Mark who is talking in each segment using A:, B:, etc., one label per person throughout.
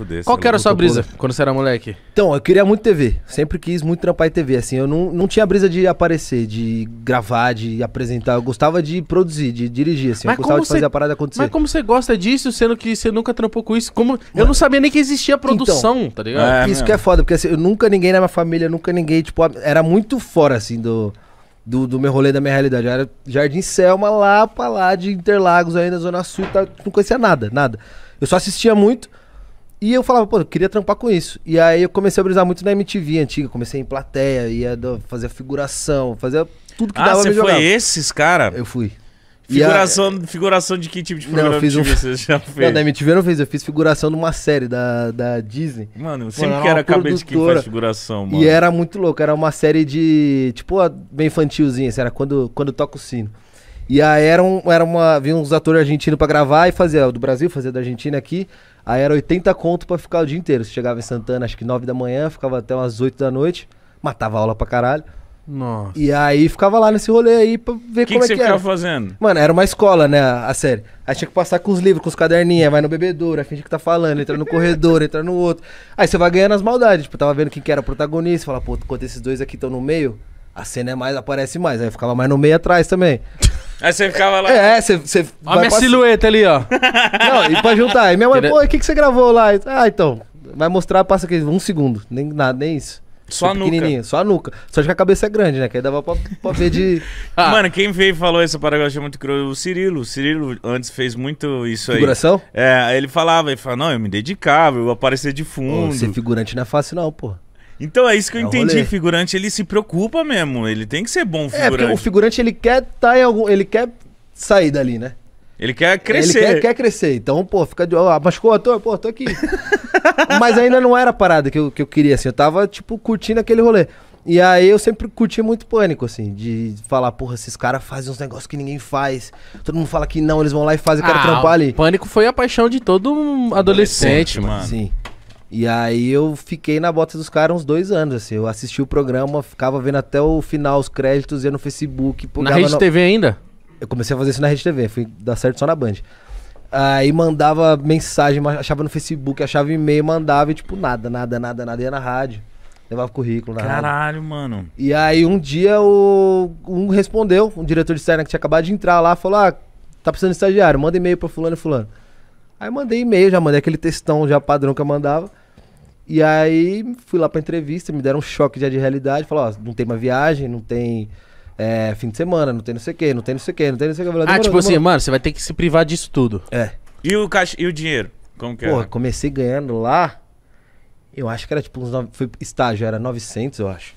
A: fuder. Qual que era a sua brisa quando você era moleque?
B: Então, eu queria muito TV. Sempre quis muito trampar em TV. Assim, eu não, não tinha brisa de aparecer, de gravar, de apresentar. Eu gostava de produzir, de dirigir, assim. Mas eu gostava de fazer a parada acontecer. Mas
A: como você gosta disso, sendo que você nunca trampou com isso? Como... Eu não sabia nem que existia então, produção, então, tá ligado? É, isso que é
B: foda, porque assim, eu nunca ninguém na minha família, nunca ninguém, tipo, era muito fora, assim, do... Do, do, meu rolê, da minha realidade. Eu era Jardim Selma, lá pra lá de Interlagos, ainda Zona Sul, tá, não conhecia nada, nada. Eu só assistia muito, e eu falava, pô, eu queria trampar com isso. E aí eu comecei a brisar muito na MTV antiga, comecei em plateia, ia fazer figuração, fazer tudo que ah, dava pra jogar. Ah, você foi
A: esses, cara? Eu fui.
B: Figuração,
A: a... figuração de que tipo de programa não, eu fiz um... você já fez? Não, na
B: MTV eu não fiz, eu fiz figuração numa série da, da Disney. Mano, eu sempre quero acabei de que faz figuração, mano. E era muito louco, era uma série de, tipo, bem infantilzinha, assim, era quando, quando toca o sino. E aí era, um, era uma. Vinha uns atores argentinos pra gravar e fazia do Brasil, fazia da Argentina aqui. Aí era 80 conto pra ficar o dia inteiro. Você chegava em Santana, acho que 9 da manhã, ficava até umas 8 da noite. Matava aula pra caralho. Nossa. E aí ficava lá nesse rolê aí pra ver que como que é que você ficava era. fazendo? Mano, era uma escola, né, a série. Aí tinha que passar com os livros, com os caderninhos, vai no bebedouro, finge que tá falando, entra no corredor, entra no outro. Aí você vai ganhando as maldades. Tipo, tava vendo quem que era o protagonista, fala, pô, quando esses dois aqui estão no meio, a cena é mais, aparece mais. Aí ficava mais no meio atrás também.
A: Aí você ficava lá.
B: É, é você. você Olha a minha passar... silhueta ali, ó. Não, e pra juntar. Aí minha mãe, pô, o que, que você gravou lá? Ah, então. Vai mostrar, passa aqui um segundo. Nem nada, nem isso. Só a nuca. Só a nuca. Só que a cabeça é grande, né? Que aí dava pra, pra ver de.
A: Ah. Mano, quem veio e falou essa parada que eu achei muito cruel? O Cirilo. O Cirilo antes fez muito isso aí. Figuração? É, ele falava, ele falava, não, eu me dedicava, eu aparecia de fundo. Pô, ser figurante não é fácil, não, pô. Então é isso que eu é entendi. Rolê. Figurante, ele se preocupa mesmo. Ele tem que ser bom é, figurante. É, o
B: figurante, ele quer tá em algum... Ele quer sair dali, né?
A: Ele quer crescer. Ele quer, quer
B: crescer. Então, pô, fica de... Ah, machucou o ator? Pô, tô aqui. Mas ainda não era a parada que eu, que eu queria, assim. Eu tava, tipo, curtindo aquele rolê. E aí eu sempre curti muito pânico, assim, de falar, porra, esses caras fazem uns negócios que ninguém faz. Todo mundo fala que não, eles vão lá e fazem, eu quero ah, trampar ali. Pânico foi a paixão de todo um adolescente, adolescente mano. Sim. E aí eu fiquei na bota dos caras uns dois anos, assim. Eu assisti o programa, ficava vendo até o final os créditos, ia no Facebook. Na Rede no... TV ainda? Eu comecei a fazer isso na Rede TV, fui dar certo só na Band. Aí mandava mensagem, achava no Facebook, achava e-mail, mandava e tipo nada, nada, nada, nada. Ia na rádio, levava currículo na Caralho, rádio.
A: Caralho, mano.
B: E aí um dia o... um respondeu, um diretor de cena que tinha acabado de entrar lá, falou: ah, tá precisando de estagiário, manda e-mail pra fulano e fulano. Aí mandei e-mail, já mandei aquele textão já padrão que eu mandava. E aí fui lá pra entrevista, me deram um choque de realidade, falaram, ó, não tem uma viagem, não tem é, fim de semana, não tem não sei o quê não tem não sei o quê não tem não sei o quê Ah, tipo assim, demorou. assim,
A: mano, você vai ter que se privar disso tudo. É. E o, caixa, e o dinheiro? Como que é? Porra, comecei ganhando
B: lá, eu acho que era tipo uns... Nove, foi estágio, era 900, eu acho.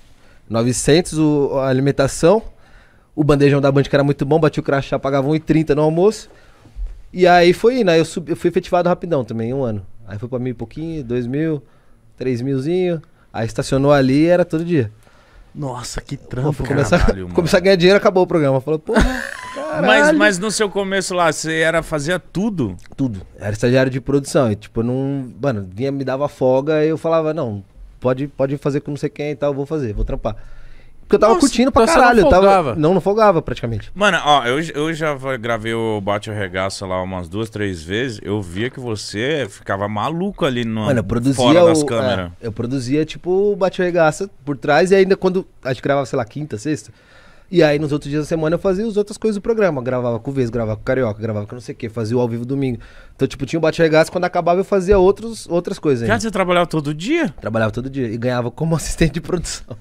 B: 900 o, a alimentação, o bandejão da Band que era muito bom, bati o crachá, pagava 1,30 no almoço. E aí foi indo, aí eu, subi, eu fui efetivado rapidão também, um ano. Aí foi pra mil e pouquinho, dois mil... 3 milzinho. Aí estacionou ali e era todo dia. Nossa,
A: que trampo, começar, caralho, começar
B: a ganhar dinheiro, acabou o programa. Falou, pô, mas, mas
A: no seu começo lá, você era fazia tudo? Tudo. Era estagiário de produção. E tipo, não. Mano,
B: vinha, me dava folga e eu falava, não, pode, pode fazer com não sei quem e tal, eu vou fazer, vou trampar. Porque eu tava Nossa, curtindo pra então caralho. Não, tava... não, não folgava praticamente.
A: Mano, ó, eu, eu já gravei o Bate o Regaço lá umas duas, três vezes. Eu via que você ficava maluco ali no. Mano, eu produzia. Fora o, das é, câmeras.
B: É, eu produzia, tipo, o Bate o Regaço por trás. E ainda quando a gente gravava, sei lá, quinta, sexta. E aí nos outros dias da semana eu fazia as outras coisas do programa. gravava com o Vez, gravava com o Carioca, gravava com não sei o quê, fazia o ao vivo domingo. Então, tipo, tinha o bate regaço quando acabava eu fazia outros, outras coisas. Já ainda. você trabalhava todo dia? Trabalhava todo dia e ganhava como assistente de produção.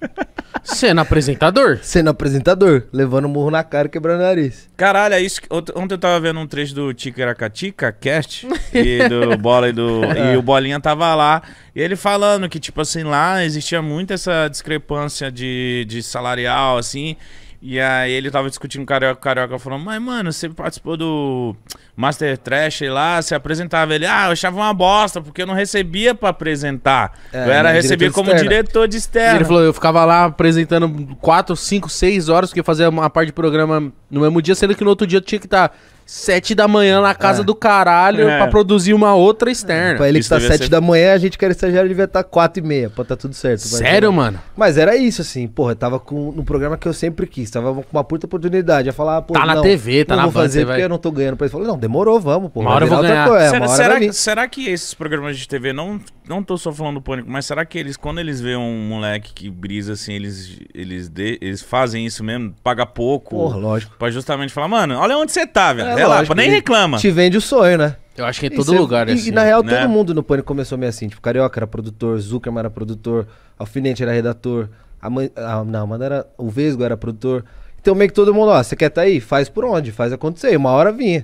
B: Sendo apresentador? Sendo apresentador, levando um murro na cara e quebrando o nariz.
A: Caralho, é isso. Que... Ontem eu tava vendo um trecho do Ticaracatica Cast e do Bola e do. É. E ah. o Bolinha tava lá. E ele falando que, tipo assim, lá existia muito essa discrepância de, de salarial, assim. E aí ele tava discutindo carioca, carioca falou, mas mano, você participou do Master Trash lá, você apresentava ele, ah, eu achava uma bosta, porque eu não recebia pra apresentar. É, eu era recebia como externa. diretor de externo. Ele falou, eu ficava lá
B: apresentando 4, 5, 6 horas, porque fazia uma parte de programa no mesmo dia, sendo que no outro dia tinha que estar. Tá sete da manhã na casa é. do caralho é. pra produzir uma outra externa. Pra ele isso que tá sete ser... da manhã, a gente que era estagiário devia estar tá quatro e meia, pra tá tudo certo. Sério, mano? Mas era isso, assim, porra, eu tava com, no programa que eu sempre quis, tava com uma puta oportunidade, ia falar, pô, Tá não, na TV, tá não na vou fazer porque vai... eu não tô ganhando pra isso. Falei, não, demorou, vamos, pô. Uma hora eu vou ganhar. Coisa, será, será,
A: será que esses programas de TV não não tô só falando do pânico, mas será que eles, quando eles veem um moleque que brisa assim, eles eles, de, eles fazem isso mesmo, paga pouco? Porra, lógico. Pra justamente falar, mano, olha onde você tá, velho. É, Relapa, nem reclama. Te
B: vende o sonho, né? Eu acho que é em todo lugar é e, assim. E na real, né? todo mundo no pânico começou meio assim. Tipo, Carioca era produtor, Zuckerman era produtor, Alfinete era redator, a mãe, a, não, mano era, o Vesgo era produtor. Então meio que todo mundo, ó, você quer tá aí? Faz por onde, faz acontecer. Uma hora vinha.